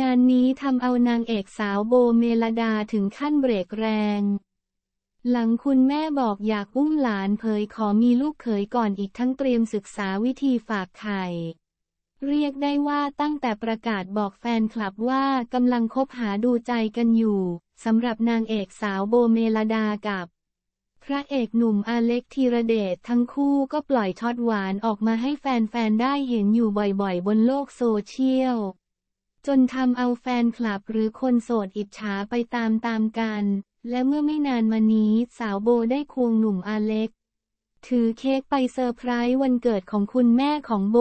งานนี้ทำเอานางเอกสาวโบเมลดาถึงขั้นเบรกแรง หลังคุณแม่บอกอยากอุ้มหลานเผยขอมีลูกเขยก่อนอีกทั้งเตรียมศึกษาวิธีฝากไข่ เรียกได้ว่าตั้งแต่ประกาศบอกแฟนคลับว่ากำลังคบหาดูใจกันอยู่สำหรับนางเอกสาวโบเมลดากับ พระเอกหนุ่มอเล็กธีรเดชทั้งคู่ก็ปล่อยช็อตหวานออกมาให้แฟนๆได้เห็นอยู่บ่อยๆบนโลกโซเชียลจนทำเอาแฟนคลับหรือคนโสดอิจฉาไปตามตามกัน และเมื่อไม่นานมานี้สาวโบได้ควงหนุ่มอาเล็กถือเค้กไปเซอร์ไพรส์วันเกิดของคุณแม่ของโบ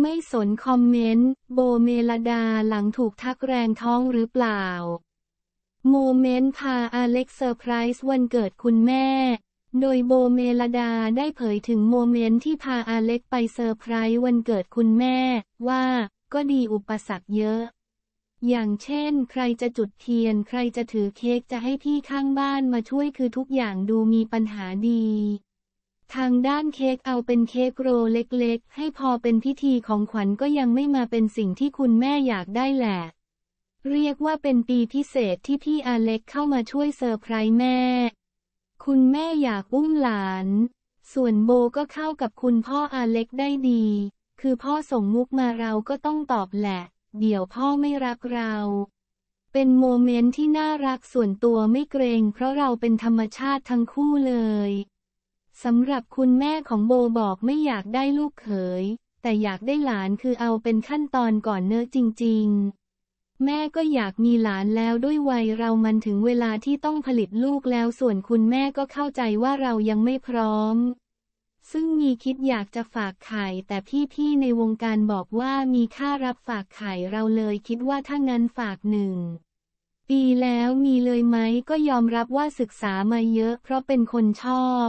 ไม่สนคอมเมนต์โบเมลดาหลังถูกทักแรงท้องหรือเปล่า โมเมนต์พาอาเล็กเซอร์ไพรส์วันเกิดคุณแม่ โดยโบเมลดาได้เผยถึงโมเมนต์ที่พาอาเล็กไปเซอร์ไพรส์วันเกิดคุณแม่ว่าก็ดีอุปสรรคเยอะ อย่างเช่น ใครจะจุดเทียน ใครจะถือเค้กจะให้พี่ข้างบ้านมาช่วยคือทุกอย่างดูมีปัญหาดี ทางด้านเค้กเอาเป็นเค้กโรเล็กๆ ให้พอเป็นพิธีของขวัญก็ยังไม่มาเป็นสิ่งที่คุณแม่อยากได้แหละ เรียกว่าเป็นปีพิเศษที่พี่อาเล็กเข้ามาช่วยเซอร์ไพรส์แม่ คุณแม่อยากอุ้มหลาน ส่วนโบก็เข้ากับคุณพ่ออาเล็กได้ดีคือพ่อส่งมุกมาเราก็ต้องตอบแหละ เดี๋ยวพ่อไม่รักเรา เป็นโมเมนต์ที่น่ารักส่วนตัวไม่เกรง เพราะเราเป็นธรรมชาติทั้งคู่เลย สำหรับคุณแม่ของโบบอกไม่อยากได้ลูกเขยแต่อยากได้หลานคือเอาเป็นขั้นตอนก่อนเนอะจริง ๆ แม่ก็อยากมีหลานแล้วด้วยวัยเรามันถึงเวลาที่ต้องผลิตลูกแล้วส่วนคุณแม่ก็เข้าใจว่าเรายังไม่พร้อมซึ่งมีคิดอยากจะฝากไข่ แต่พี่ๆในวงการบอกว่ามีค่ารับฝากไข่เราเลยคิดว่าถ้างั้นฝากหนึ่ง ปีแล้วมีเลยไหมก็ยอมรับว่าศึกษามาเยอะเพราะเป็นคนชอบ